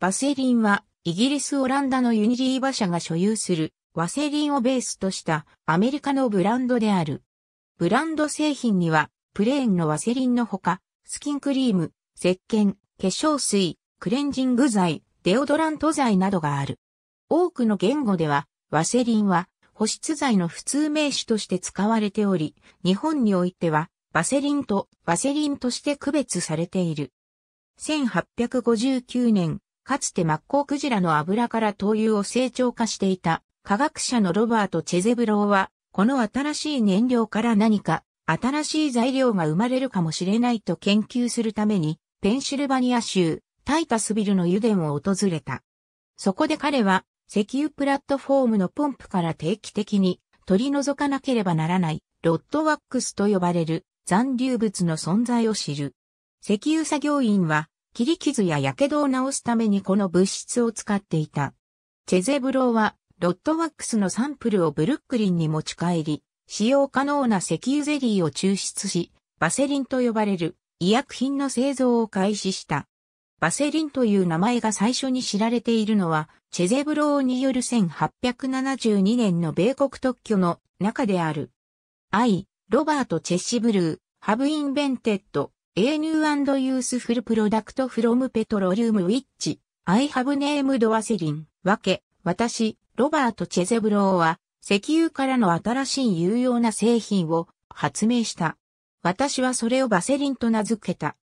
バセリンは、イギリス・オランダのユニリーバ社が所有する、ワセリンをベースとしたアメリカのブランドである。ブランド製品には、プレーンのワセリンのほか、スキンクリーム、石鹸、化粧水、クレンジング剤、デオドラント剤などがある。多くの言語では、ワセリンは保湿剤の普通名詞として使われており、日本においては、バセリンとワセリンとして区別されている。1859年、かつてマッコウクジラの油から灯油を成長化していた科学者のロバート・チェゼブローは、この新しい燃料から何か新しい材料が生まれるかもしれないと研究するために、ペンシルバニア州タイタスビルの油田を訪れた。そこで彼は、石油プラットフォームのポンプから定期的に取り除かなければならないロッドワックスと呼ばれる残留物の存在を知る。石油作業員は切り傷や火傷を治すためにこの物質を使っていた。チェゼブローは、ロットワックスのサンプルをブルックリンに持ち帰り、使用可能な石油ゼリーを抽出し、バセリンと呼ばれる医薬品の製造を開始した。バセリンという名前が最初に知られているのは、チェゼブローによる1872年の米国特許の中である。アイ、ロバート・チェッシブルー、ハブ・インベンテッド、A new and useful product from petroleum which I have named v a s e l i n わけ、私、ロバート・チェゼブローは、石油からの新しい有用な製品を発明した。私はそれをバセリンと名付けた。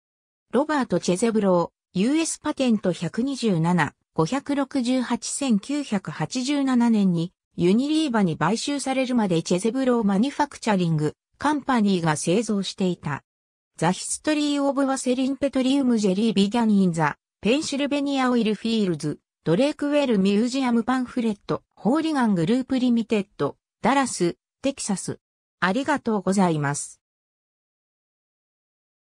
ロバート・チェゼブロー、US パテント127、568-1987年にユニリーバに買収されるまでチェゼブローマニファクチャリング、カンパニーが製造していた。The History of a s e l i n e p e t r i u m Jelly Began in the Pennsylvania Oil Fields ドレークウェルミュージアムパンフレットホーリガングループリミテッドダラステキサスありがとうございます。